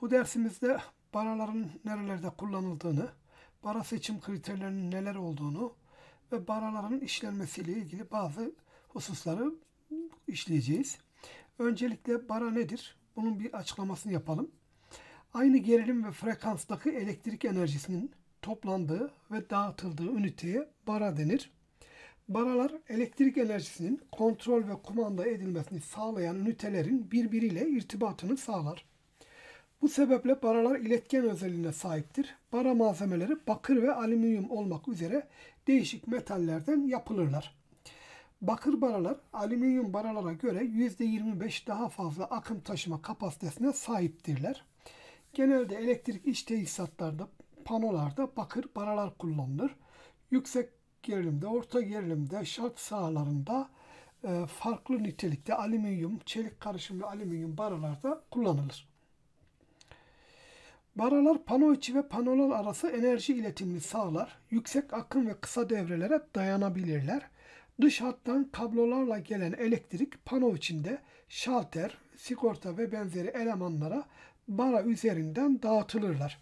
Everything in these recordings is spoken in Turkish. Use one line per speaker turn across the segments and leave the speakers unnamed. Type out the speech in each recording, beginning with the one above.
Bu dersimizde baraların nerelerde kullanıldığını, bara seçim kriterlerinin neler olduğunu ve baraların işlenmesiyle ilgili bazı hususları işleyeceğiz. Öncelikle bara nedir? Bunun bir açıklamasını yapalım. Aynı gerilim ve frekanstaki elektrik enerjisinin toplandığı ve dağıtıldığı üniteye bara denir. Baralar elektrik enerjisinin kontrol ve kumanda edilmesini sağlayan ünitelerin birbiriyle irtibatını sağlar. Bu sebeple baralar iletken özelliğine sahiptir. Bara malzemeleri bakır ve alüminyum olmak üzere değişik metallerden yapılırlar. Bakır baralar alüminyum baralara göre %25 daha fazla akım taşıma kapasitesine sahiptirler. Genelde elektrik iç tesisatlarda, panolarda bakır baralar kullanılır. Yüksek gerilimde, orta gerilimde, şart sahalarında e, farklı nitelikte alüminyum, çelik karışımlı alüminyum baralarda kullanılır. Baralar pano içi ve panolar arası enerji iletimini sağlar. Yüksek akım ve kısa devrelere dayanabilirler. Dış hattan kablolarla gelen elektrik pano içinde şalter, sigorta ve benzeri elemanlara bara üzerinden dağıtılırlar.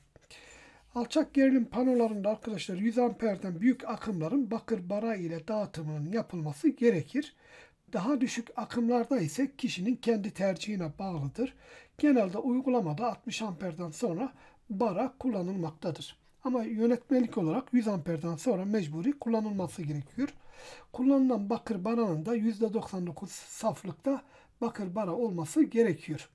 Alçak gerilim panolarında arkadaşlar 100 amperden büyük akımların bakır bara ile dağıtımının yapılması gerekir. Daha düşük akımlarda ise kişinin kendi tercihine bağlıdır genelde uygulamada 60 amperden sonra bara kullanılmaktadır. Ama yönetmelik olarak 100 amperden sonra mecburi kullanılması gerekiyor. Kullanılan bakır baranın da %99 saflıkta bakır bara olması gerekiyor.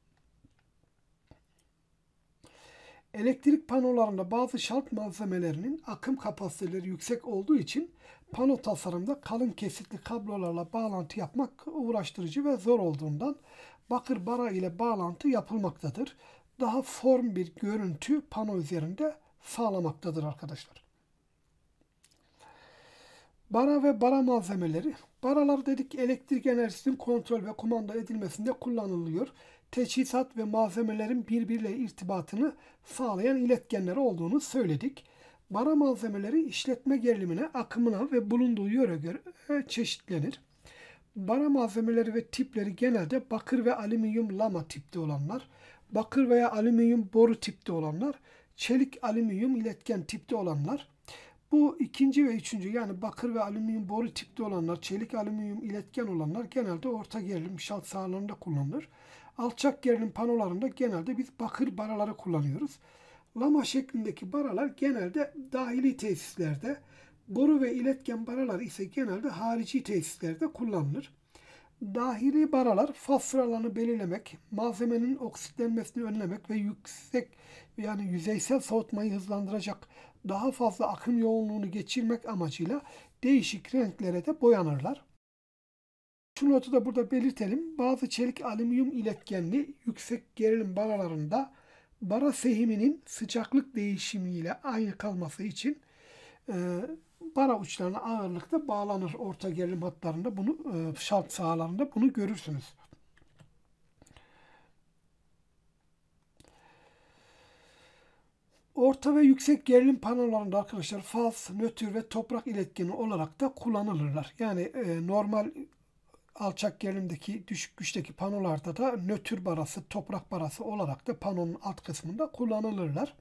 Elektrik panolarında bazı şart malzemelerinin akım kapasiteleri yüksek olduğu için pano tasarımda kalın kesitli kablolarla bağlantı yapmak uğraştırıcı ve zor olduğundan bakır bara ile bağlantı yapılmaktadır. Daha form bir görüntü pano üzerinde sağlamaktadır arkadaşlar. Bara ve bara malzemeleri. Baralar dedik elektrik enerjisinin kontrol ve kumanda edilmesinde kullanılıyor. Teçhizat ve malzemelerin birbiriyle irtibatını sağlayan iletkenler olduğunu söyledik. Bara malzemeleri işletme gerilimine, akımına ve bulunduğu yöre göre çeşitlenir. Bara malzemeleri ve tipleri genelde bakır ve alüminyum lama tipte olanlar, bakır veya alüminyum boru tipte olanlar, çelik alüminyum iletken tipte olanlar, bu ikinci ve üçüncü yani bakır ve alüminyum boru tipte olanlar, çelik alüminyum iletken olanlar genelde orta gerilim şalt sahalarında kullanılır. Alçak gerilim panolarında genelde biz bakır baraları kullanıyoruz. Lama şeklindeki baralar genelde dahili tesislerde Boru ve iletken baralar ise genelde harici tesislerde kullanılır. Dahili baralar faz sıralarını belirlemek, malzemenin oksitlenmesini önlemek ve yüksek yani yüzeysel soğutmayı hızlandıracak daha fazla akım yoğunluğunu geçirmek amacıyla değişik renklere de boyanırlar. Şu notu da burada belirtelim. Bazı çelik alüminyum iletkenli yüksek gerilim baralarında bara sehiminin sıcaklık değişimiyle aynı kalması için e, bara uçlarına ağırlıkta bağlanır. Orta gerilim hatlarında bunu, e, şalt sahalarında bunu görürsünüz. Orta ve yüksek gerilim panolarında arkadaşlar faz, nötr ve toprak iletkeni olarak da kullanılırlar. Yani e, normal alçak gerilimdeki düşük güçteki panolarda da nötr barası, toprak barası olarak da panonun alt kısmında kullanılırlar.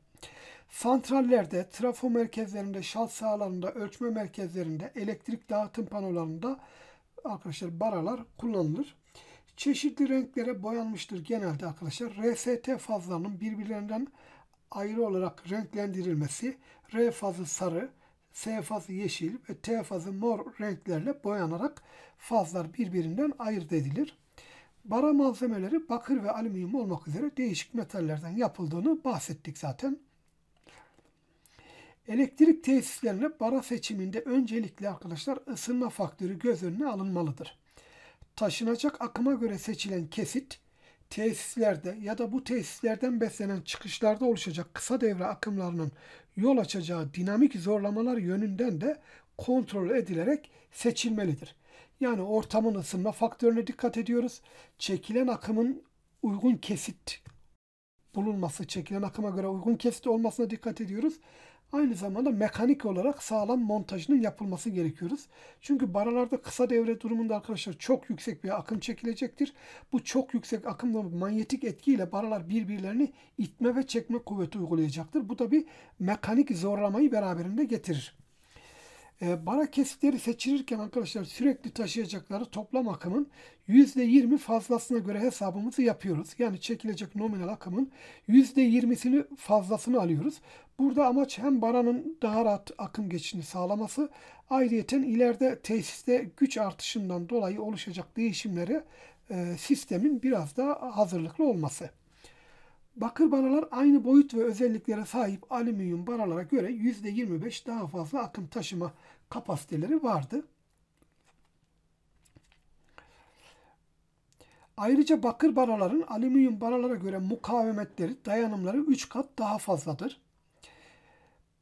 Santrallerde, trafo merkezlerinde, şalt sahalarında, ölçme merkezlerinde, elektrik dağıtım panolarında arkadaşlar baralar kullanılır. Çeşitli renklere boyanmıştır genelde arkadaşlar. RST fazlarının birbirlerinden ayrı olarak renklendirilmesi, R fazı sarı, S fazı yeşil ve T fazı mor renklerle boyanarak fazlar birbirinden ayırt edilir. Bara malzemeleri bakır ve alüminyum olmak üzere değişik metallerden yapıldığını bahsettik zaten. Elektrik tesislerine bara seçiminde öncelikle arkadaşlar ısınma faktörü göz önüne alınmalıdır. Taşınacak akıma göre seçilen kesit tesislerde ya da bu tesislerden beslenen çıkışlarda oluşacak kısa devre akımlarının yol açacağı dinamik zorlamalar yönünden de kontrol edilerek seçilmelidir. Yani ortamın ısınma faktörüne dikkat ediyoruz. Çekilen akımın uygun kesit bulunması, çekilen akıma göre uygun kesit olmasına dikkat ediyoruz. Aynı zamanda mekanik olarak sağlam montajının yapılması gerekiyoruz. Çünkü baralarda kısa devre durumunda arkadaşlar çok yüksek bir akım çekilecektir. Bu çok yüksek akımda manyetik etkiyle baralar birbirlerini itme ve çekme kuvveti uygulayacaktır. Bu da bir mekanik zorlamayı beraberinde getirir. Ee, bara kesitleri seçilirken arkadaşlar sürekli taşıyacakları toplam akımın %20 fazlasına göre hesabımızı yapıyoruz. Yani çekilecek nominal akımın %20'sini fazlasını alıyoruz. Burada amaç hem baranın daha rahat akım geçişini sağlaması, ayrıyeten ileride tesiste güç artışından dolayı oluşacak değişimlere e, sistemin biraz daha hazırlıklı olması. Bakır baralar aynı boyut ve özelliklere sahip alüminyum baralara göre %25 daha fazla akım taşıma kapasiteleri vardı. Ayrıca bakır baraların alüminyum baralara göre mukavemetleri, dayanımları 3 kat daha fazladır.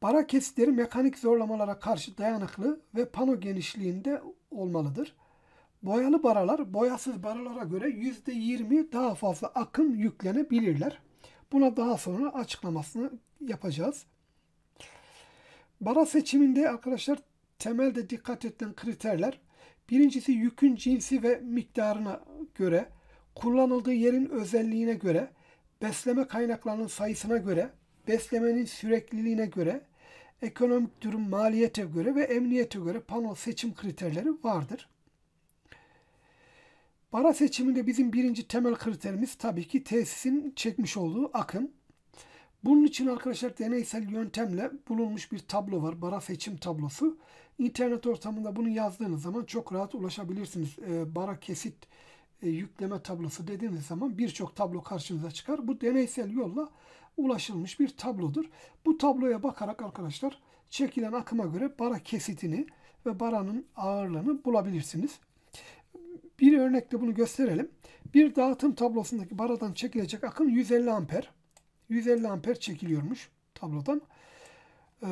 Bara kesitleri mekanik zorlamalara karşı dayanıklı ve pano genişliğinde olmalıdır. Boyalı baralar boyasız baralara göre %20 daha fazla akım yüklenebilirler. Buna daha sonra açıklamasını yapacağız. Bara seçiminde arkadaşlar temelde dikkat edilen kriterler birincisi yükün cinsi ve miktarına göre, kullanıldığı yerin özelliğine göre, besleme kaynaklarının sayısına göre, beslemenin sürekliliğine göre, ekonomik durum maliyete göre ve emniyete göre panel seçim kriterleri vardır. Para seçiminde bizim birinci temel kriterimiz tabii ki tesisin çekmiş olduğu akım. Bunun için arkadaşlar deneysel yöntemle bulunmuş bir tablo var. Bara seçim tablosu. İnternet ortamında bunu yazdığınız zaman çok rahat ulaşabilirsiniz. Ee, bara kesit e, yükleme tablosu dediğiniz zaman birçok tablo karşınıza çıkar. Bu deneysel yolla ulaşılmış bir tablodur. Bu tabloya bakarak arkadaşlar çekilen akıma göre bara kesitini ve baranın ağırlığını bulabilirsiniz. Bir örnekte bunu gösterelim. Bir dağıtım tablosundaki baradan çekilecek akım 150 amper. 150 amper çekiliyormuş tablodan. Ee,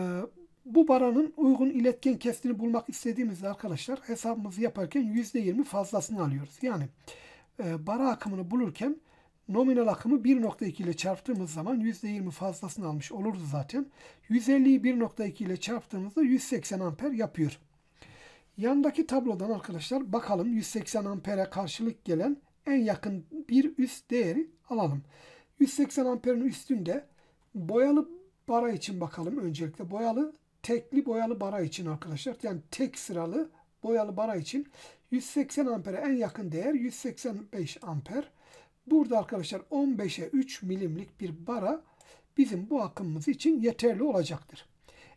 bu baranın uygun iletken kesrini bulmak istediğimizde arkadaşlar hesabımızı yaparken %20 fazlasını alıyoruz. Yani e, bara akımını bulurken nominal akımı 1.2 ile çarptığımız zaman %20 fazlasını almış oluruz zaten. 150'yi 1.2 ile çarptığımızda 180 amper yapıyor. Yandaki tablodan arkadaşlar bakalım 180 ampere karşılık gelen en yakın bir üst değeri alalım. 180 amperin üstünde boyalı bara için bakalım öncelikle. Boyalı tekli boyalı bara için arkadaşlar. Yani tek sıralı boyalı bara için 180 ampere en yakın değer 185 amper. Burada arkadaşlar 15'e 3 milimlik bir bara bizim bu akımımız için yeterli olacaktır.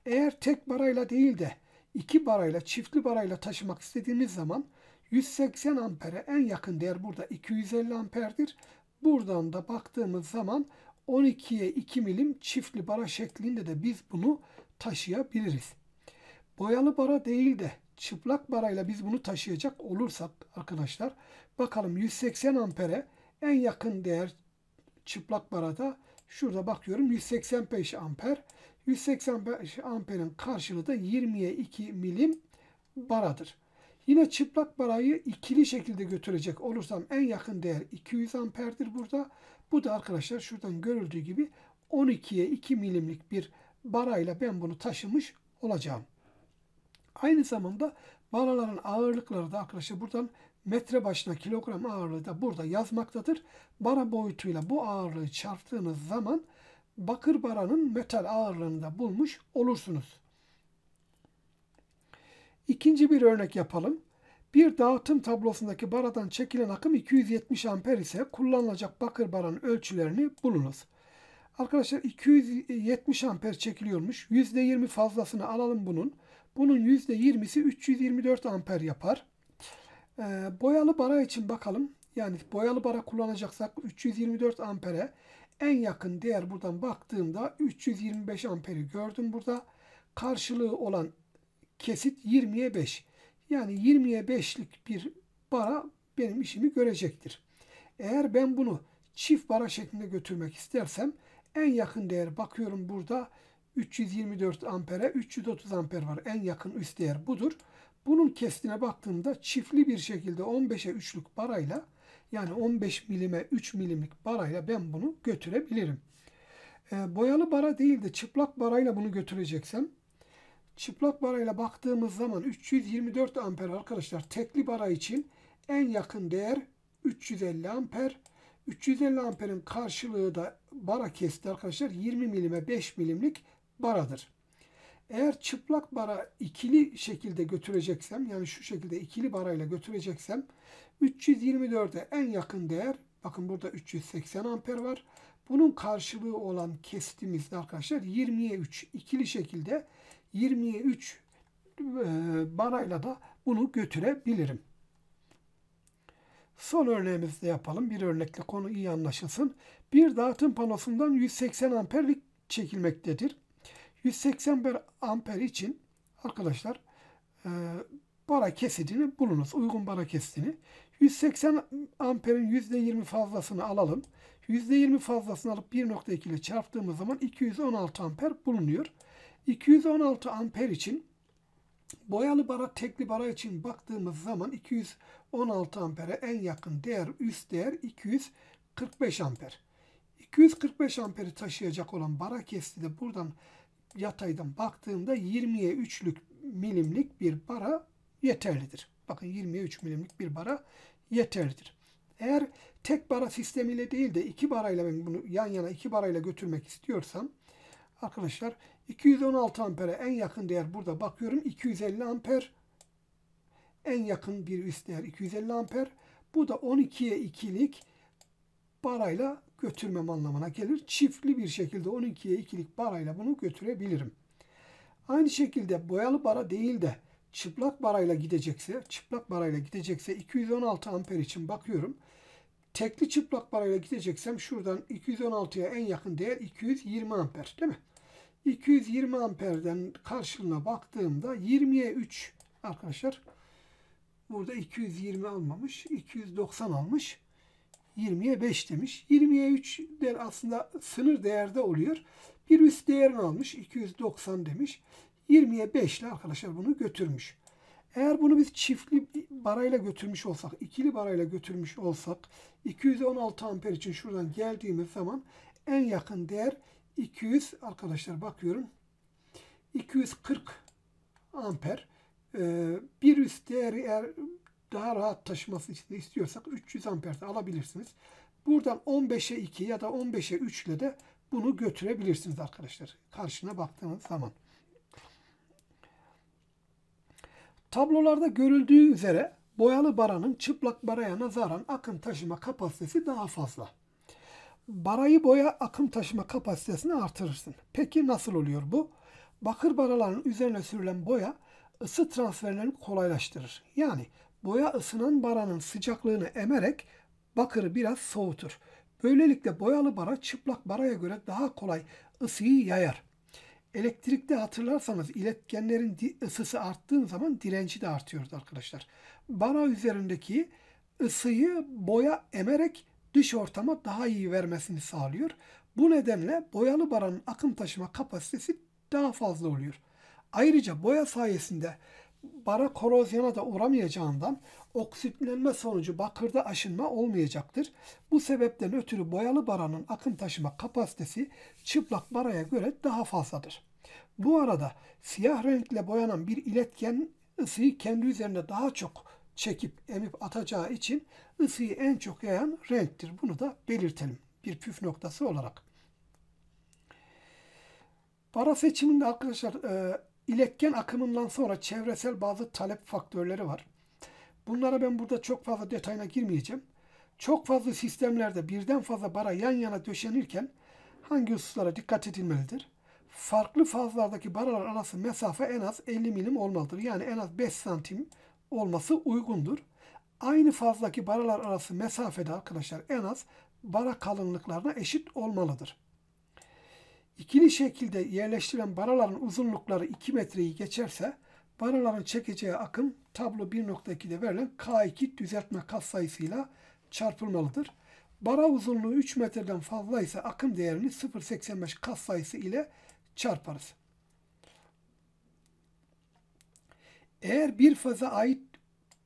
Eğer tek barayla değil de iki barayla çiftli barayla taşımak istediğimiz zaman 180 ampere en yakın değer burada 250 amperdir. Buradan da baktığımız zaman 12'ye 2 milim çiftli bara şeklinde de biz bunu taşıyabiliriz. Boyalı bara değil de çıplak barayla biz bunu taşıyacak olursak arkadaşlar bakalım 180 ampere en yakın değer çıplak barada şurada bakıyorum 185 amper 185 amperin karşılığı da 20'ye 2 milim baradır. Yine çıplak barayı ikili şekilde götürecek olursam en yakın değer 200 amperdir burada. Bu da arkadaşlar şuradan görüldüğü gibi 12'ye 2 milimlik bir barayla ben bunu taşımış olacağım. Aynı zamanda baraların ağırlıkları da arkadaşlar buradan metre başına kilogram ağırlığı da burada yazmaktadır. Bara boyutuyla bu ağırlığı çarptığınız zaman bakır baranın metal ağırlığında bulmuş olursunuz. İkinci bir örnek yapalım. Bir dağıtım tablosundaki baradan çekilen akım 270 amper ise kullanılacak bakır baranın ölçülerini bulunuz. Arkadaşlar 270 amper çekiliyormuş. %20 fazlasını alalım bunun. Bunun %20'si 324 amper yapar. Ee, boyalı bara için bakalım. Yani boyalı bara kullanacaksak 324 ampere en yakın değer buradan baktığımda 325 amperi gördüm burada. Karşılığı olan kesit 20'ye 5. Yani 20'ye 5'lik bir bara benim işimi görecektir. Eğer ben bunu çift bara şeklinde götürmek istersem en yakın değer bakıyorum burada 324 ampere 330 amper var. En yakın üst değer budur. Bunun kesitine baktığımda çiftli bir şekilde 15'e 3'lük barayla yani 15 milime 3 milimlik barayla ben bunu götürebilirim. E, boyalı bara değil de çıplak barayla bunu götüreceksem çıplak barayla baktığımız zaman 324 amper arkadaşlar tekli bara için en yakın değer 350 amper. 350 amperin karşılığı da bara kesti arkadaşlar 20 milime 5 milimlik baradır. Eğer çıplak bara ikili şekilde götüreceksem yani şu şekilde ikili barayla götüreceksem 324'e en yakın değer bakın burada 380 amper var. Bunun karşılığı olan kestiğimizde arkadaşlar 20'ye 3 ikili şekilde 20'ye 3 e, barayla da bunu götürebilirim. Son örneğimizde yapalım. Bir örnekle konu iyi anlaşılsın. Bir dağıtım panosundan 180 amperlik çekilmektedir. 180 amper için arkadaşlar e, bara kesidini bulunuz. Uygun bara kesitini. 180 amperin %20 fazlasını alalım. %20 fazlasını alıp 1.2 ile çarptığımız zaman 216 amper bulunuyor. 216 amper için boyalı bara, tekli bara için baktığımız zaman 216 ampere en yakın değer, üst değer 245 amper. 245 amperi taşıyacak olan bara kesti de buradan yataydan baktığımda 20'ye 3'lük milimlik bir bara yeterlidir. Bakın 23 milimlik bir bara yeterlidir. Eğer tek bara sistemiyle değil de iki barayla ben bunu yan yana iki barayla götürmek istiyorsam arkadaşlar 216 ampere en yakın değer burada bakıyorum 250 amper en yakın bir üst değer 250 amper. Bu da 12'ye 2'lik barayla götürmem anlamına gelir. Çiftli bir şekilde 12'ye 2'lik barayla bunu götürebilirim. Aynı şekilde boyalı bara değil de çıplak barayla gidecekse, çıplak barayla gidecekse 216 amper için bakıyorum. Tekli çıplak barayla gideceksem şuradan 216'ya en yakın değer 220 amper değil mi? 220 amperden karşılığına baktığımda 20'ye 3 arkadaşlar. Burada 220 almamış, 290 almış. 20'ye 5 demiş. 20'ye 3 der aslında sınır değerde oluyor. Bir üst değerini almış. 290 demiş. 20'ye 5 ile arkadaşlar bunu götürmüş. Eğer bunu biz çiftli barayla götürmüş olsak, ikili barayla götürmüş olsak 216 amper için şuradan geldiğimiz zaman en yakın değer 200 arkadaşlar bakıyorum 240 amper. Ee, bir üst değeri eğer daha rahat taşıması için istiyorsak 300 amper de alabilirsiniz. Buradan 15'e 2 ya da 15'e 3 ile de bunu götürebilirsiniz arkadaşlar. Karşına baktığınız zaman. Tablolarda görüldüğü üzere boyalı baranın çıplak baraya nazaran akım taşıma kapasitesi daha fazla. Barayı boya akım taşıma kapasitesini artırırsın. Peki nasıl oluyor bu? Bakır baraların üzerine sürülen boya ısı transferlerini kolaylaştırır. Yani boya ısınan baranın sıcaklığını emerek bakırı biraz soğutur. Böylelikle boyalı bara çıplak baraya göre daha kolay ısıyı yayar. Elektrikte hatırlarsanız iletkenlerin ısısı arttığı zaman direnci de artıyordu arkadaşlar. Bara üzerindeki ısıyı boya emerek dış ortama daha iyi vermesini sağlıyor. Bu nedenle boyalı baranın akım taşıma kapasitesi daha fazla oluyor. Ayrıca boya sayesinde bara korozyona da uğramayacağından oksitlenme sonucu bakırda aşınma olmayacaktır. Bu sebepten ötürü boyalı baranın akım taşıma kapasitesi çıplak baraya göre daha fazladır. Bu arada siyah renkle boyanan bir iletken ısıyı kendi üzerine daha çok çekip emip atacağı için ısıyı en çok yayan renktir. Bunu da belirtelim bir püf noktası olarak. Para seçiminde arkadaşlar e, iletken akımından sonra çevresel bazı talep faktörleri var. Bunlara ben burada çok fazla detayına girmeyeceğim. Çok fazla sistemlerde birden fazla para yan yana döşenirken hangi hususlara dikkat edilmelidir? farklı fazlardaki baralar arası mesafe en az 50 milim olmalıdır. Yani en az 5 santim olması uygundur. Aynı fazdaki baralar arası mesafede arkadaşlar en az bara kalınlıklarına eşit olmalıdır. İkili şekilde yerleştirilen baraların uzunlukları 2 metreyi geçerse baraların çekeceği akım tablo 1.2'de verilen K2 düzeltme kat sayısıyla çarpılmalıdır. Bara uzunluğu 3 metreden fazla ise akım değerini 0.85 kat sayısı ile çarparız. Eğer bir faza ait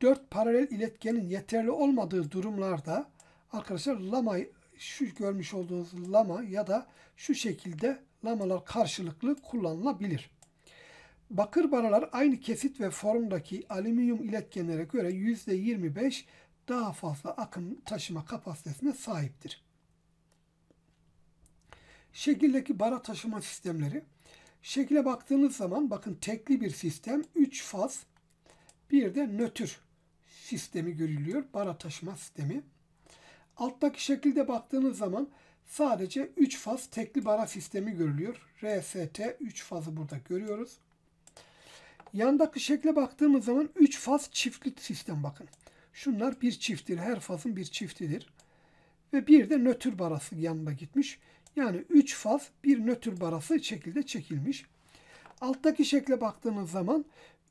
dört paralel iletkenin yeterli olmadığı durumlarda arkadaşlar lama şu görmüş olduğunuz lama ya da şu şekilde lamalar karşılıklı kullanılabilir. Bakır baralar aynı kesit ve formdaki alüminyum iletkenlere göre %25 daha fazla akım taşıma kapasitesine sahiptir. Şekildeki bara taşıma sistemleri. Şekile baktığınız zaman bakın tekli bir sistem. 3 faz bir de nötr sistemi görülüyor. Bara taşıma sistemi. Alttaki şekilde baktığınız zaman sadece 3 faz tekli bara sistemi görülüyor. RST 3 fazı burada görüyoruz. Yandaki şekle baktığımız zaman 3 faz çiftli sistem bakın. Şunlar bir çifttir. Her fazın bir çiftidir. Ve bir de nötr barası yanına gitmiş. Yani 3 faz bir nötr barası şekilde çekilmiş. Alttaki şekle baktığınız zaman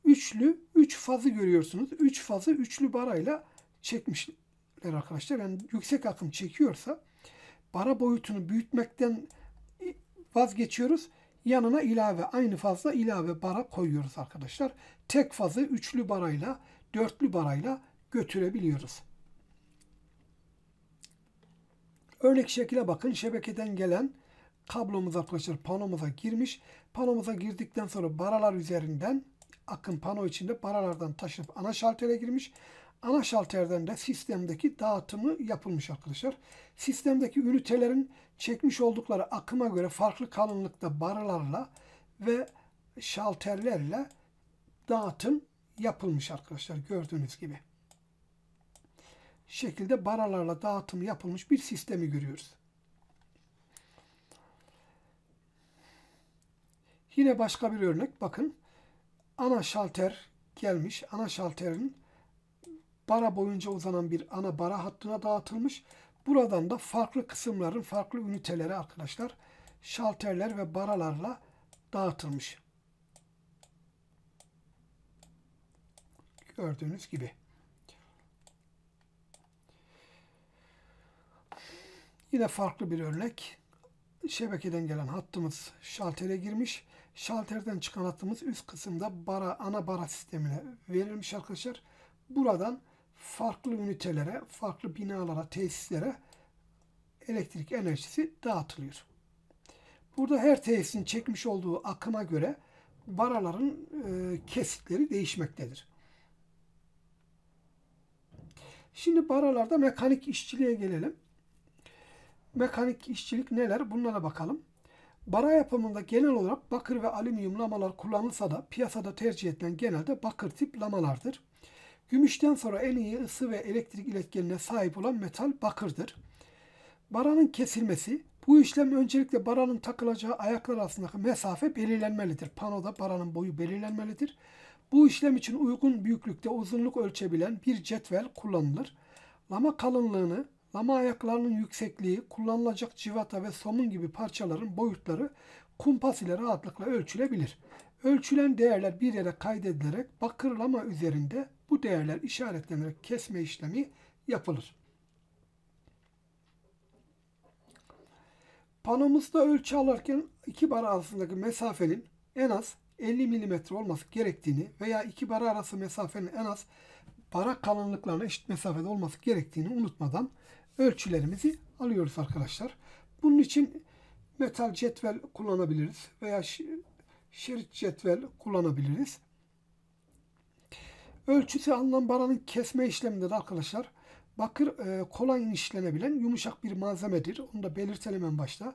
üçlü, üç fazı görüyorsunuz. Üç fazı üçlü barayla çekmişler arkadaşlar. Yani yüksek akım çekiyorsa bara boyutunu büyütmekten vazgeçiyoruz. Yanına ilave, aynı fazla ilave bara koyuyoruz arkadaşlar. Tek fazı üçlü barayla, dörtlü barayla götürebiliyoruz. Örnek şekilde bakın. Şebekeden gelen kablomuz arkadaşlar panomuza girmiş. Panomuza girdikten sonra baralar üzerinden akım pano içinde baralardan taşınıp ana şaltere girmiş. Ana şalterden de sistemdeki dağıtımı yapılmış arkadaşlar. Sistemdeki ünitelerin çekmiş oldukları akıma göre farklı kalınlıkta baralarla ve şalterlerle dağıtım yapılmış arkadaşlar gördüğünüz gibi şekilde baralarla dağıtım yapılmış bir sistemi görüyoruz. Yine başka bir örnek bakın. Ana şalter gelmiş. Ana şalterin bara boyunca uzanan bir ana bara hattına dağıtılmış. Buradan da farklı kısımların farklı üniteleri arkadaşlar şalterler ve baralarla dağıtılmış. Gördüğünüz gibi. Yine farklı bir örnek. Şebekeden gelen hattımız şaltere girmiş. Şalterden çıkan hattımız üst kısımda bara, ana bara sistemine verilmiş arkadaşlar. Buradan farklı ünitelere, farklı binalara, tesislere elektrik enerjisi dağıtılıyor. Burada her tesisin çekmiş olduğu akıma göre baraların e, kesitleri değişmektedir. Şimdi baralarda mekanik işçiliğe gelelim mekanik işçilik neler bunlara bakalım. Bara yapımında genel olarak bakır ve alüminyum lamalar kullanılsa da piyasada tercih edilen genelde bakır tip lamalardır. Gümüşten sonra en iyi ısı ve elektrik iletkenine sahip olan metal bakırdır. Baranın kesilmesi, bu işlem öncelikle baranın takılacağı ayaklar arasındaki mesafe belirlenmelidir. Panoda baranın boyu belirlenmelidir. Bu işlem için uygun büyüklükte uzunluk ölçebilen bir cetvel kullanılır. Lama kalınlığını Lama ayaklarının yüksekliği, kullanılacak civata ve somun gibi parçaların boyutları kumpas ile rahatlıkla ölçülebilir. Ölçülen değerler bir yere kaydedilerek bakır lama üzerinde bu değerler işaretlenerek kesme işlemi yapılır. Panomuzda ölçü alırken iki bara arasındaki mesafenin en az 50 mm olması gerektiğini veya iki bara arası mesafenin en az bara kalınlıklarına eşit mesafede olması gerektiğini unutmadan ölçülerimizi alıyoruz arkadaşlar. Bunun için metal cetvel kullanabiliriz veya şerit cetvel kullanabiliriz. Ölçüsü alınan baranın kesme işleminde de arkadaşlar bakır e, kolay işlenebilen yumuşak bir malzemedir. Onu da belirtelim en başta.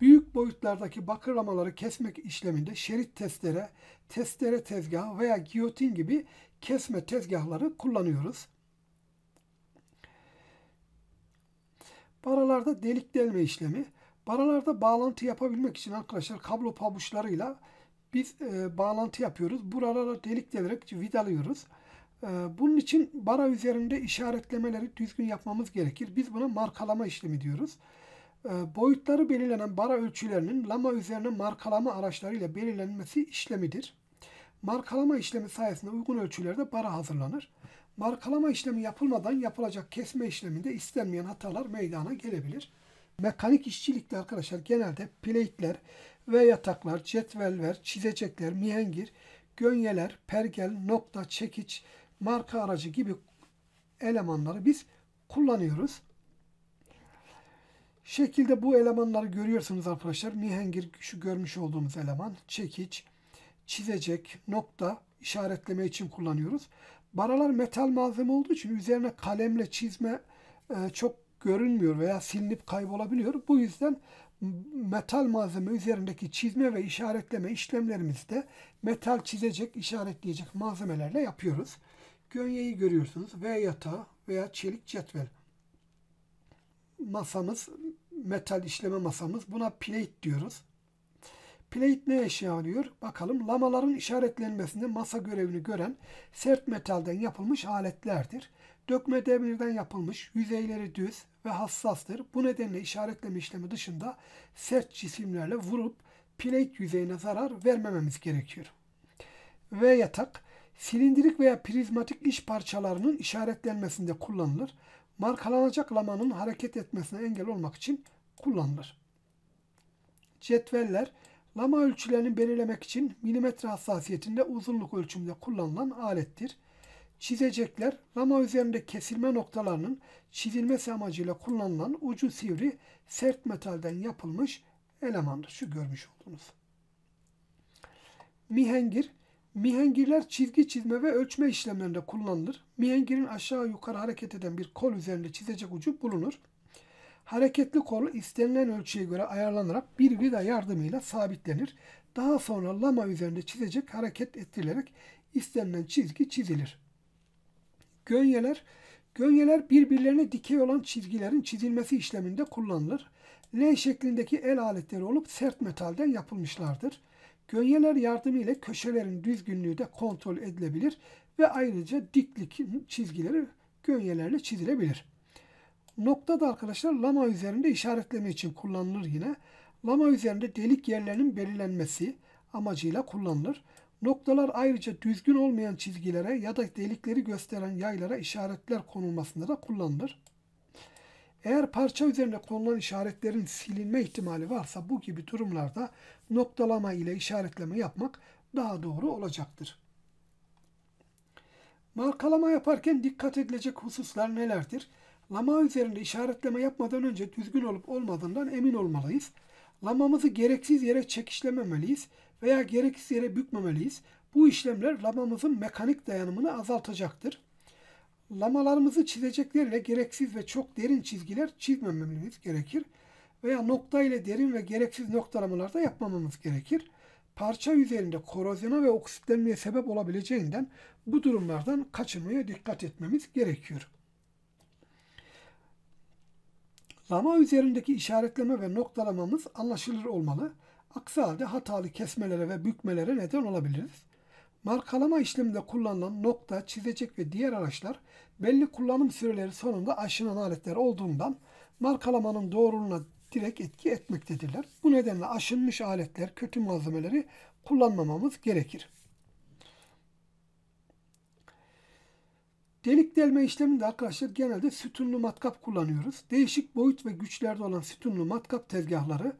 Büyük boyutlardaki bakırlamaları kesmek işleminde şerit testere, testere tezgahı veya giyotin gibi kesme tezgahları kullanıyoruz. Baralarda delik delme işlemi. Baralarda bağlantı yapabilmek için arkadaşlar kablo pabuçlarıyla biz e, bağlantı yapıyoruz. Buralara delik delerek vidalıyoruz. E, bunun için bara üzerinde işaretlemeleri düzgün yapmamız gerekir. Biz buna markalama işlemi diyoruz. E, boyutları belirlenen bara ölçülerinin lama üzerine markalama araçlarıyla belirlenmesi işlemidir. Markalama işlemi sayesinde uygun ölçülerde bara hazırlanır. Markalama işlemi yapılmadan yapılacak kesme işleminde istenmeyen hatalar meydana gelebilir. Mekanik işçilikte arkadaşlar genelde plate'ler ve yataklar, cetveller, çizecekler, mihengir, gönyeler, pergel, nokta, çekiç, marka aracı gibi elemanları biz kullanıyoruz. Şekilde bu elemanları görüyorsunuz arkadaşlar. Mihengir şu görmüş olduğumuz eleman, çekiç, çizecek, nokta işaretleme için kullanıyoruz. Baralar metal malzeme olduğu için üzerine kalemle çizme e, çok görünmüyor veya silinip kaybolabiliyor. Bu yüzden metal malzeme üzerindeki çizme ve işaretleme işlemlerimizi de metal çizecek, işaretleyecek malzemelerle yapıyoruz. Gönyeyi görüyorsunuz. V yatağı veya çelik cetvel. Masamız, metal işleme masamız. Buna plate diyoruz. Plate ne eşya alıyor? Bakalım lamaların işaretlenmesinde masa görevini gören sert metalden yapılmış aletlerdir. Dökme demirden yapılmış, yüzeyleri düz ve hassastır. Bu nedenle işaretleme işlemi dışında sert cisimlerle vurup plate yüzeyine zarar vermememiz gerekiyor. V yatak, silindirik veya prizmatik iş parçalarının işaretlenmesinde kullanılır. Markalanacak lamanın hareket etmesine engel olmak için kullanılır. Cetveller, Lama ölçülerini belirlemek için milimetre hassasiyetinde uzunluk ölçümde kullanılan alettir. Çizecekler lama üzerinde kesilme noktalarının çizilmesi amacıyla kullanılan ucu sivri sert metalden yapılmış elemandır. Şu görmüş olduğunuz. Mihengir Mihengirler çizgi çizme ve ölçme işlemlerinde kullanılır. Mihengirin aşağı yukarı hareket eden bir kol üzerinde çizecek ucu bulunur. Hareketli kol istenilen ölçüye göre ayarlanarak bir vida yardımıyla sabitlenir. Daha sonra lama üzerinde çizecek hareket ettirilerek istenilen çizgi çizilir. Gönyeler Gönyeler birbirlerine dikey olan çizgilerin çizilmesi işleminde kullanılır. L şeklindeki el aletleri olup sert metalden yapılmışlardır. Gönyeler yardımı ile köşelerin düzgünlüğü de kontrol edilebilir ve ayrıca diklik çizgileri gönyelerle çizilebilir. Nokta da arkadaşlar lama üzerinde işaretleme için kullanılır yine. Lama üzerinde delik yerlerinin belirlenmesi amacıyla kullanılır. Noktalar ayrıca düzgün olmayan çizgilere ya da delikleri gösteren yaylara işaretler konulmasında da kullanılır. Eğer parça üzerinde konulan işaretlerin silinme ihtimali varsa bu gibi durumlarda noktalama ile işaretleme yapmak daha doğru olacaktır. Markalama yaparken dikkat edilecek hususlar nelerdir? Lama üzerinde işaretleme yapmadan önce düzgün olup olmadığından emin olmalıyız. Lamamızı gereksiz yere çekişlememeliyiz veya gereksiz yere bükmemeliyiz. Bu işlemler lamamızın mekanik dayanımını azaltacaktır. Lamalarımızı çizeceklerle gereksiz ve çok derin çizgiler çizmememiz gerekir veya nokta ile derin ve gereksiz noktalamalar da yapmamamız gerekir. Parça üzerinde korozyona ve oksitlenmeye sebep olabileceğinden bu durumlardan kaçınmaya dikkat etmemiz gerekiyor. Lama üzerindeki işaretleme ve noktalamamız anlaşılır olmalı. Aksi halde hatalı kesmelere ve bükmelere neden olabiliriz. Markalama işleminde kullanılan nokta, çizecek ve diğer araçlar belli kullanım süreleri sonunda aşınan aletler olduğundan markalamanın doğruluğuna direkt etki etmektedirler. Bu nedenle aşınmış aletler, kötü malzemeleri kullanmamamız gerekir. Delik delme işleminde arkadaşlar genelde sütunlu matkap kullanıyoruz. Değişik boyut ve güçlerde olan sütunlu matkap tezgahları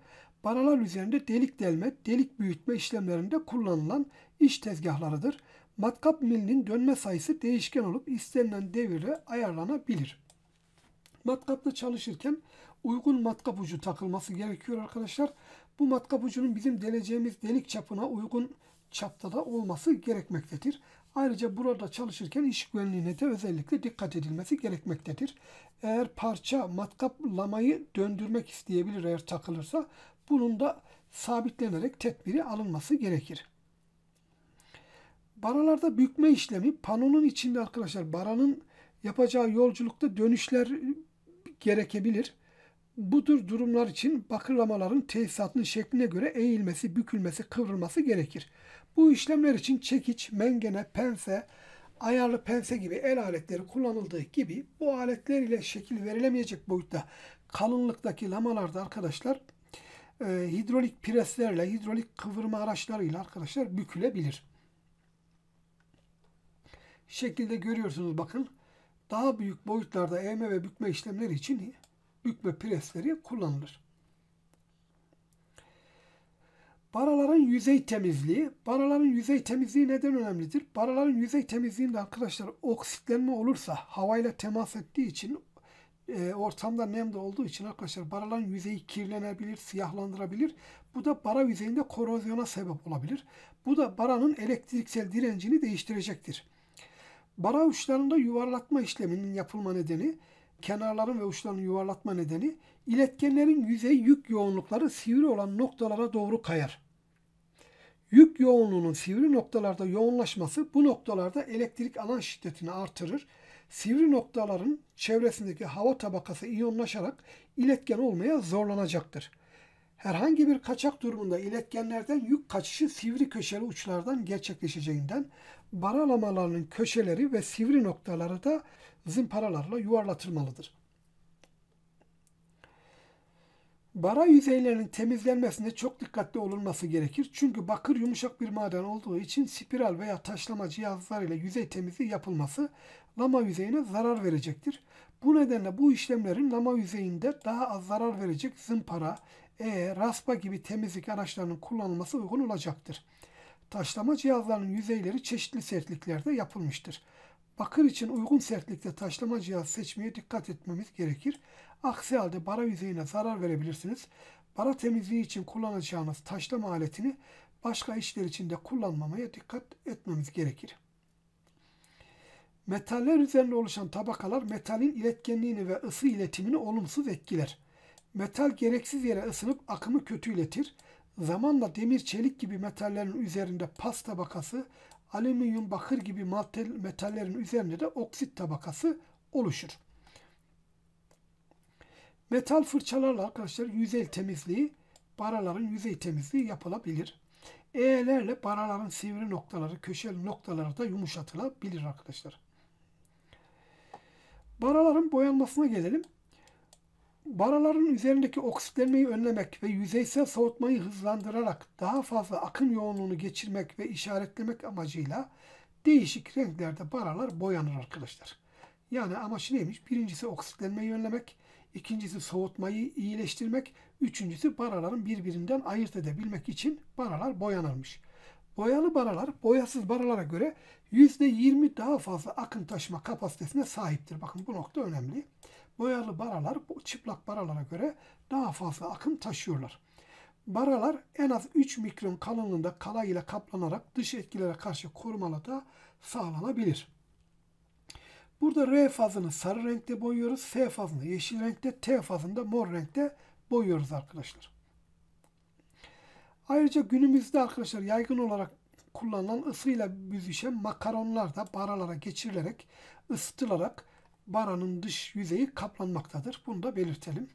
paralar üzerinde delik delme, delik büyütme işlemlerinde kullanılan iş tezgahlarıdır. Matkap milinin dönme sayısı değişken olup istenilen devire ayarlanabilir. Matkapla çalışırken uygun matkap ucu takılması gerekiyor arkadaşlar. Bu matkap ucunun bizim deleceğimiz delik çapına uygun çapta da olması gerekmektedir. Ayrıca burada çalışırken iş güvenliğine de özellikle dikkat edilmesi gerekmektedir. Eğer parça matkaplamayı döndürmek isteyebilir eğer takılırsa bunun da sabitlenerek tedbiri alınması gerekir. Baralarda bükme işlemi panonun içinde arkadaşlar baranın yapacağı yolculukta dönüşler gerekebilir. Bu tür durumlar için bakırlamaların tesisatın şekline göre eğilmesi, bükülmesi, kıvrılması gerekir. Bu işlemler için çekiç, mengene, pense, ayarlı pense gibi el aletleri kullanıldığı gibi bu aletler ile şekil verilemeyecek boyutta kalınlıktaki lamalarda arkadaşlar e, hidrolik preslerle, hidrolik kıvırma araçlarıyla arkadaşlar bükülebilir. Şekilde görüyorsunuz bakın. Daha büyük boyutlarda eğme ve bükme işlemleri için bükme presleri kullanılır. Baraların yüzey temizliği. Baraların yüzey temizliği neden önemlidir? Baraların yüzey temizliğinde arkadaşlar oksitlenme olursa havayla temas ettiği için e, ortamda nem de olduğu için arkadaşlar baraların yüzeyi kirlenebilir, siyahlandırabilir. Bu da bara yüzeyinde korozyona sebep olabilir. Bu da baranın elektriksel direncini değiştirecektir. Bara uçlarında yuvarlatma işleminin yapılma nedeni Kenarların ve uçların yuvarlatma nedeni iletkenlerin yüzey yük yoğunlukları sivri olan noktalara doğru kayar. Yük yoğunluğunun sivri noktalarda yoğunlaşması bu noktalarda elektrik alan şiddetini artırır. Sivri noktaların çevresindeki hava tabakası iyonlaşarak iletken olmaya zorlanacaktır. Herhangi bir kaçak durumunda iletkenlerden yük kaçışı sivri köşeli uçlardan gerçekleşeceğinden baralamalarının köşeleri ve sivri noktaları da Bizim paralarla yuvarlatılmalıdır. Bara yüzeylerinin temizlenmesinde çok dikkatli olunması gerekir. Çünkü bakır yumuşak bir maden olduğu için spiral veya taşlama cihazlarıyla yüzey temizliği yapılması lama yüzeyine zarar verecektir. Bu nedenle bu işlemlerin lama yüzeyinde daha az zarar verecek zımpara, e, raspa gibi temizlik araçlarının kullanılması uygun olacaktır. Taşlama cihazlarının yüzeyleri çeşitli sertliklerde yapılmıştır. Bakır için uygun sertlikte taşlama cihaz seçmeye dikkat etmemiz gerekir. Aksi halde bara yüzeyine zarar verebilirsiniz. Bara temizliği için kullanacağınız taşlama aletini başka işler için de kullanmamaya dikkat etmemiz gerekir. Metaller üzerinde oluşan tabakalar metalin iletkenliğini ve ısı iletimini olumsuz etkiler. Metal gereksiz yere ısınıp akımı kötü iletir. Zamanla demir çelik gibi metallerin üzerinde pas tabakası alüminyum, bakır gibi metal metallerin üzerinde de oksit tabakası oluşur. Metal fırçalarla arkadaşlar yüzey temizliği, baraların yüzey temizliği yapılabilir. Eğelerle baraların sivri noktaları, köşeli noktaları da yumuşatılabilir arkadaşlar. Baraların boyanmasına gelelim. Baraların üzerindeki oksitlenmeyi önlemek ve yüzeysel soğutmayı hızlandırarak daha fazla akım yoğunluğunu geçirmek ve işaretlemek amacıyla değişik renklerde baralar boyanır arkadaşlar. Yani amaç neymiş? Birincisi oksitlenmeyi önlemek, ikincisi soğutmayı iyileştirmek, üçüncüsü baraların birbirinden ayırt edebilmek için baralar boyanırmış. Boyalı baralar boyasız baralara göre %20 daha fazla akın taşıma kapasitesine sahiptir. Bakın bu nokta önemli boyalı baralar bu çıplak baralara göre daha fazla akım taşıyorlar. Baralar en az 3 mikron kalınlığında kalay ile kaplanarak dış etkilere karşı korumalı da sağlanabilir. Burada R fazını sarı renkte boyuyoruz, S fazını yeşil renkte, T fazını da mor renkte boyuyoruz arkadaşlar. Ayrıca günümüzde arkadaşlar yaygın olarak kullanılan ısıyla büzüşen makaronlar da baralara geçirilerek ısıtılarak baranın dış yüzeyi kaplanmaktadır. Bunu da belirtelim.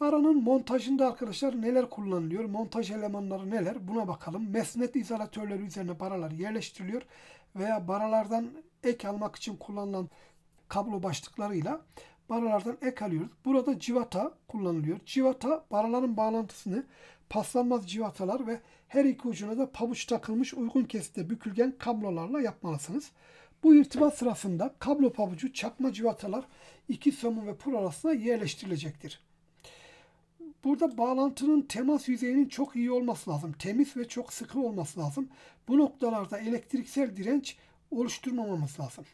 Baranın montajında arkadaşlar neler kullanılıyor? Montaj elemanları neler? Buna bakalım. Mesnet izolatörleri üzerine baralar yerleştiriliyor veya baralardan ek almak için kullanılan kablo başlıklarıyla baralardan ek alıyoruz. Burada civata kullanılıyor. Civata baraların bağlantısını paslanmaz civatalar ve her iki ucuna da pabuç takılmış uygun kesitte bükülgen kablolarla yapmalısınız. Bu irtibat sırasında kablo pabucu çakma civatalar iki somun ve pul arasında yerleştirilecektir. Burada bağlantının temas yüzeyinin çok iyi olması lazım. Temiz ve çok sıkı olması lazım. Bu noktalarda elektriksel direnç oluşturmamamız lazım.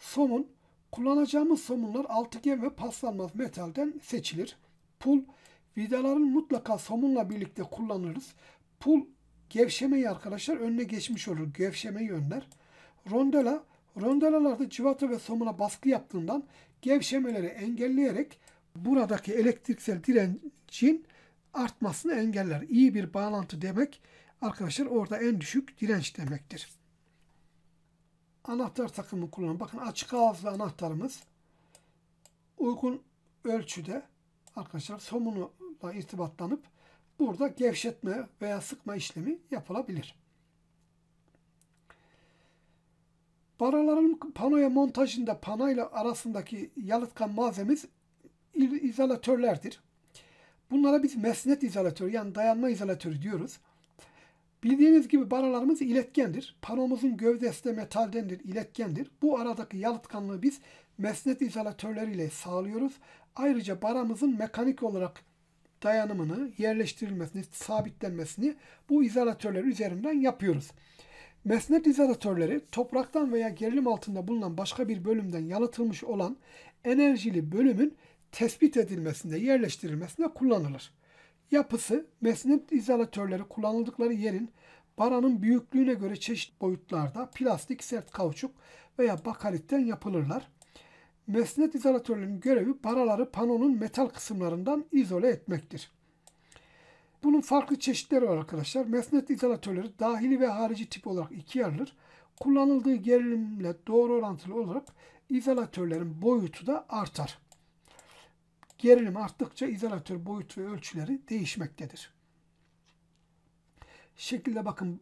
Somun, kullanacağımız somunlar altıgen ve paslanmaz metalden seçilir. Pul, vidaların mutlaka somunla birlikte kullanırız. Pul gevşemeyi arkadaşlar önüne geçmiş olur. Gevşemeyi önler. Rondela Rondelolarda civata ve somuna baskı yaptığından gevşemeleri engelleyerek buradaki elektriksel direncin artmasını engeller. İyi bir bağlantı demek arkadaşlar orada en düşük direnç demektir. Anahtar takımı kullanın. Bakın açık ağızlı anahtarımız uygun ölçüde arkadaşlar somunla irtibatlanıp burada gevşetme veya sıkma işlemi yapılabilir. Paraların panoya montajında panayla arasındaki yalıtkan malzemiz izolatörlerdir. Bunlara biz mesnet izolatörü yani dayanma izolatörü diyoruz. Bildiğiniz gibi baralarımız iletkendir. Panomuzun gövdesi de metaldendir, iletkendir. Bu aradaki yalıtkanlığı biz mesnet izolatörleriyle sağlıyoruz. Ayrıca baramızın mekanik olarak dayanımını, yerleştirilmesini, sabitlenmesini bu izolatörler üzerinden yapıyoruz. Mesne dizeratörleri topraktan veya gerilim altında bulunan başka bir bölümden yalıtılmış olan enerjili bölümün tespit edilmesinde, yerleştirilmesinde kullanılır. Yapısı, mesnet izolatörleri kullanıldıkları yerin baranın büyüklüğüne göre çeşitli boyutlarda plastik, sert kauçuk veya bakalitten yapılırlar. Mesnet izolatörlerinin görevi baraları panonun metal kısımlarından izole etmektir. Bunun farklı çeşitleri var arkadaşlar. Mesnet izolatörleri dahili ve harici tip olarak ikiye ayrılır. Kullanıldığı gerilimle doğru orantılı olarak izolatörlerin boyutu da artar. Gerilim arttıkça izolatör boyutu ve ölçüleri değişmektedir. Şekilde bakın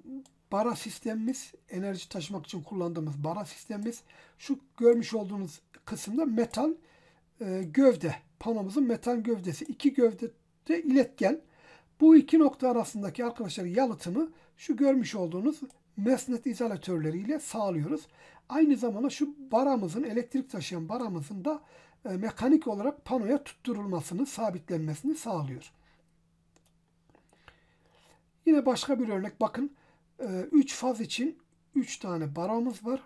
bara sistemimiz, enerji taşımak için kullandığımız bara sistemimiz. Şu görmüş olduğunuz kısımda metal e, gövde, panomuzun metal gövdesi. iki gövde de iletken bu iki nokta arasındaki arkadaşlar yalıtımı şu görmüş olduğunuz mesnet izolatörleriyle sağlıyoruz. Aynı zamanda şu baramızın, elektrik taşıyan baramızın da e, mekanik olarak panoya tutturulmasını, sabitlenmesini sağlıyor. Yine başka bir örnek bakın. 3 e, faz için 3 tane baramız var.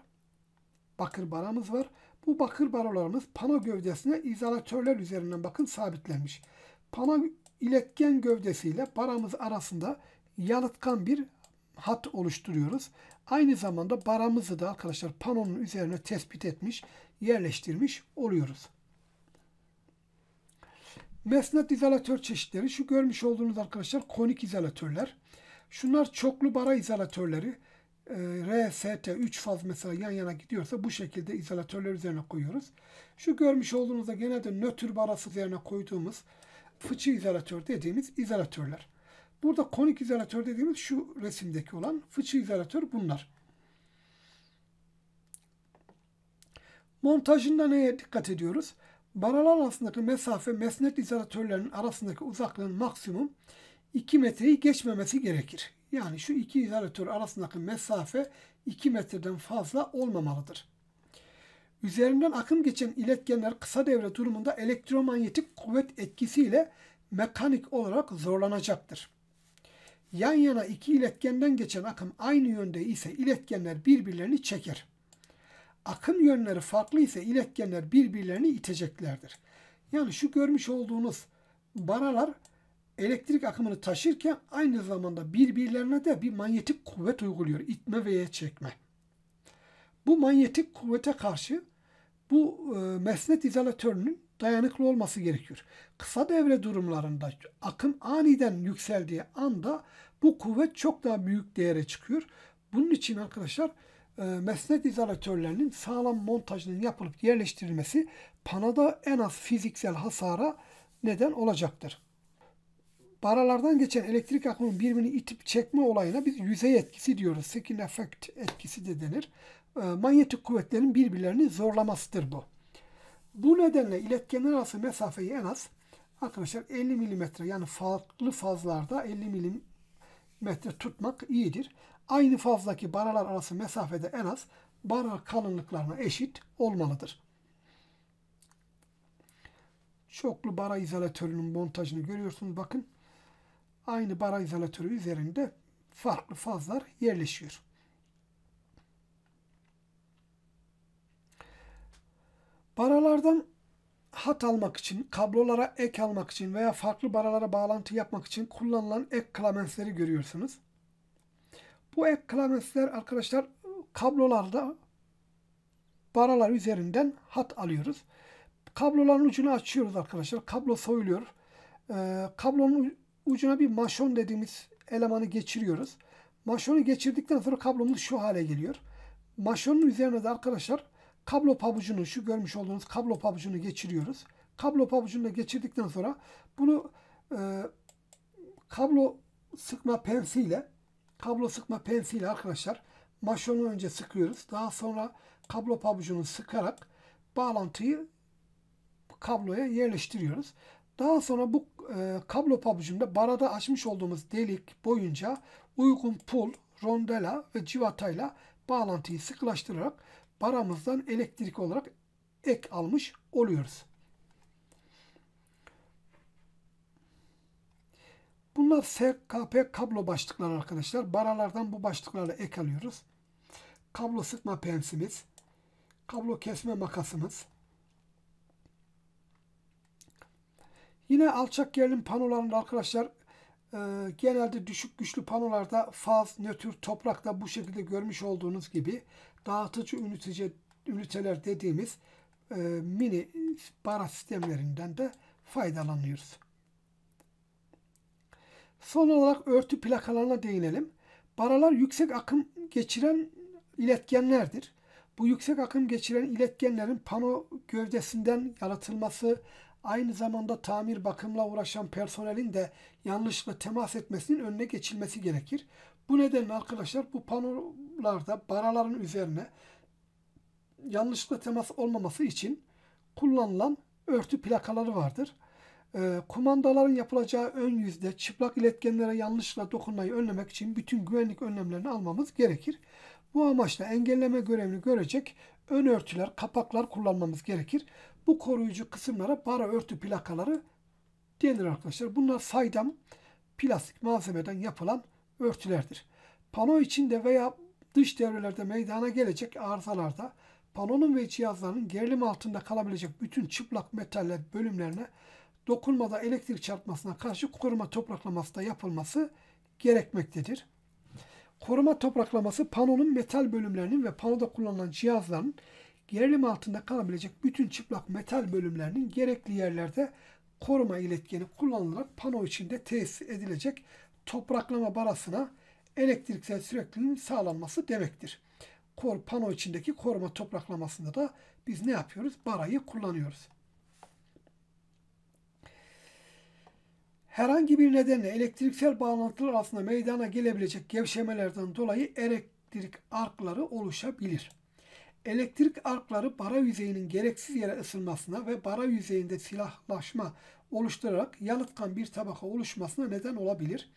Bakır baramız var. Bu bakır barolarımız pano gövdesine izolatörler üzerinden bakın sabitlenmiş. Pano iletken gövdesiyle baramız arasında yalıtkan bir hat oluşturuyoruz. Aynı zamanda baramızı da arkadaşlar panonun üzerine tespit etmiş, yerleştirmiş oluyoruz. Mesnet izolatör çeşitleri şu görmüş olduğunuz arkadaşlar konik izolatörler. Şunlar çoklu bara izolatörleri. E, R, 3 faz mesela yan yana gidiyorsa bu şekilde izolatörler üzerine koyuyoruz. Şu görmüş olduğunuzda genelde nötr barası üzerine koyduğumuz fıçı izolatör dediğimiz izolatörler. Burada konik izolatör dediğimiz şu resimdeki olan fıçı izolatör bunlar. Montajında neye dikkat ediyoruz? Baralar arasındaki mesafe mesnet izolatörlerinin arasındaki uzaklığın maksimum 2 metreyi geçmemesi gerekir. Yani şu iki izolatör arasındaki mesafe 2 metreden fazla olmamalıdır. Üzerinden akım geçen iletkenler kısa devre durumunda elektromanyetik kuvvet etkisiyle mekanik olarak zorlanacaktır. Yan yana iki iletkenden geçen akım aynı yönde ise iletkenler birbirlerini çeker. Akım yönleri farklı ise iletkenler birbirlerini iteceklerdir. Yani şu görmüş olduğunuz baralar elektrik akımını taşırken aynı zamanda birbirlerine de bir manyetik kuvvet uyguluyor. itme veya çekme. Bu manyetik kuvvete karşı bu e, mesnet izolatörünün dayanıklı olması gerekiyor. Kısa devre durumlarında akım aniden yükseldiği anda bu kuvvet çok daha büyük değere çıkıyor. Bunun için arkadaşlar e, mesnet izolatörlerinin sağlam montajının yapılıp yerleştirilmesi panada en az fiziksel hasara neden olacaktır. Baralardan geçen elektrik akımının birbirini itip çekme olayına biz yüzey etkisi diyoruz. Second effect etkisi de denir. E, manyetik kuvvetlerin birbirlerini zorlamasıdır bu. Bu nedenle iletkenler arası mesafeyi en az arkadaşlar 50 milimetre yani farklı fazlarda 50 milimetre tutmak iyidir. Aynı fazdaki baralar arası mesafede en az bara kalınlıklarına eşit olmalıdır. Çoklu bara izolatörünün montajını görüyorsunuz bakın. Aynı bara izolatörü üzerinde farklı fazlar yerleşiyor. Baralardan hat almak için, kablolara ek almak için veya farklı baralara bağlantı yapmak için kullanılan ek klamensleri görüyorsunuz. Bu ek klamensler arkadaşlar kablolarda baralar üzerinden hat alıyoruz. Kabloların ucunu açıyoruz arkadaşlar. Kablo soyuluyor. Ee, kablonun ucuna bir maşon dediğimiz elemanı geçiriyoruz. Maşonu geçirdikten sonra kablomuz şu hale geliyor. Maşonun üzerine de arkadaşlar kablo pabucunu şu görmüş olduğunuz kablo pabucunu geçiriyoruz. Kablo pabucunu geçirdikten sonra bunu e, kablo sıkma pensiyle kablo sıkma pensiyle arkadaşlar maşonu önce sıkıyoruz. Daha sonra kablo pabucunu sıkarak bağlantıyı kabloya yerleştiriyoruz. Daha sonra bu e, kablo pabucunda barada açmış olduğumuz delik boyunca uygun pul, rondela ve civatayla bağlantıyı sıkılaştırarak paramızdan elektrik olarak ek almış oluyoruz. Bunlar SKP kablo başlıkları arkadaşlar. Baralardan bu başlıklarla ek alıyoruz. Kablo sıkma pensimiz. Kablo kesme makasımız. Yine alçak gerilim panolarında arkadaşlar e, genelde düşük güçlü panolarda faz, nötr, toprakta bu şekilde görmüş olduğunuz gibi dağıtıcı ünitece, üniteler dediğimiz e, mini bara sistemlerinden de faydalanıyoruz. Son olarak örtü plakalarına değinelim. Baralar yüksek akım geçiren iletkenlerdir. Bu yüksek akım geçiren iletkenlerin pano gövdesinden yaratılması, aynı zamanda tamir bakımla uğraşan personelin de yanlışla temas etmesinin önüne geçilmesi gerekir. Bu nedenle arkadaşlar bu panolarda baraların üzerine yanlışlıkla temas olmaması için kullanılan örtü plakaları vardır. E, kumandaların yapılacağı ön yüzde çıplak iletkenlere yanlışla dokunmayı önlemek için bütün güvenlik önlemlerini almamız gerekir. Bu amaçla engelleme görevini görecek ön örtüler, kapaklar kullanmamız gerekir. Bu koruyucu kısımlara bara örtü plakaları denir arkadaşlar. Bunlar saydam plastik malzemeden yapılan örtülerdir. Pano içinde veya dış devrelerde meydana gelecek arızalarda panonun ve cihazların gerilim altında kalabilecek bütün çıplak metaller bölümlerine dokunmada elektrik çarpmasına karşı koruma topraklaması da yapılması gerekmektedir. Koruma topraklaması panonun metal bölümlerinin ve panoda kullanılan cihazların gerilim altında kalabilecek bütün çıplak metal bölümlerinin gerekli yerlerde koruma iletkeni kullanılarak pano içinde tesis edilecek topraklama barasına elektriksel sürekliliğin sağlanması demektir. Kor, pano içindeki koruma topraklamasında da biz ne yapıyoruz? Barayı kullanıyoruz. Herhangi bir nedenle elektriksel bağlantılar arasında meydana gelebilecek gevşemelerden dolayı elektrik arkları oluşabilir. Elektrik arkları bara yüzeyinin gereksiz yere ısınmasına ve bara yüzeyinde silahlaşma oluşturarak yalıtkan bir tabaka oluşmasına neden olabilir.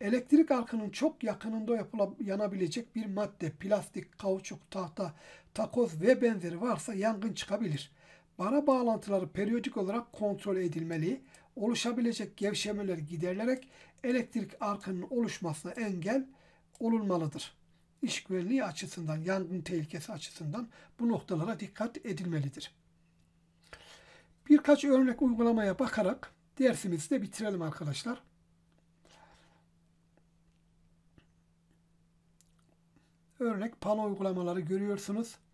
Elektrik halkının çok yakınında yanabilecek bir madde, plastik, kauçuk, tahta, takoz ve benzeri varsa yangın çıkabilir. Bara bağlantıları periyodik olarak kontrol edilmeli. Oluşabilecek gevşemeler giderilerek elektrik arkının oluşmasına engel olunmalıdır. İş güvenliği açısından, yangın tehlikesi açısından bu noktalara dikkat edilmelidir. Birkaç örnek uygulamaya bakarak dersimizi de bitirelim arkadaşlar. Örnek pano uygulamaları görüyorsunuz.